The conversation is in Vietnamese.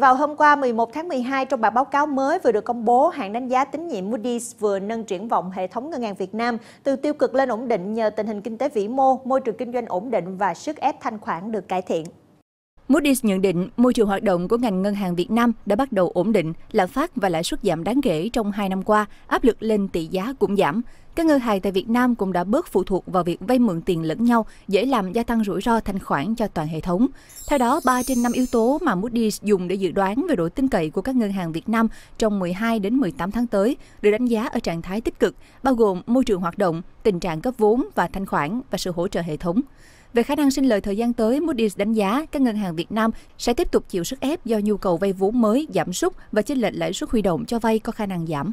Vào hôm qua 11 tháng 12, trong bản báo cáo mới vừa được công bố, hãng đánh giá tín nhiệm Moody's vừa nâng triển vọng hệ thống ngân hàng Việt Nam từ tiêu cực lên ổn định nhờ tình hình kinh tế vĩ mô, môi trường kinh doanh ổn định và sức ép thanh khoản được cải thiện. Moody's nhận định môi trường hoạt động của ngành ngân hàng Việt Nam đã bắt đầu ổn định, lạm phát và lãi suất giảm đáng kể trong 2 năm qua, áp lực lên tỷ giá cũng giảm. Các ngân hàng tại Việt Nam cũng đã bớt phụ thuộc vào việc vay mượn tiền lẫn nhau, dễ làm gia tăng rủi ro thanh khoản cho toàn hệ thống. Theo đó, 3 trên 5 yếu tố mà Moody's dùng để dự đoán về độ tin cậy của các ngân hàng Việt Nam trong 12 đến 18 tháng tới được đánh giá ở trạng thái tích cực, bao gồm môi trường hoạt động, tình trạng cấp vốn và thanh khoản và sự hỗ trợ hệ thống. Về khả năng sinh lời thời gian tới, Moody's đánh giá các ngân hàng Việt Nam sẽ tiếp tục chịu sức ép do nhu cầu vay vốn mới giảm sút và chênh lệch lãi suất huy động cho vay có khả năng giảm.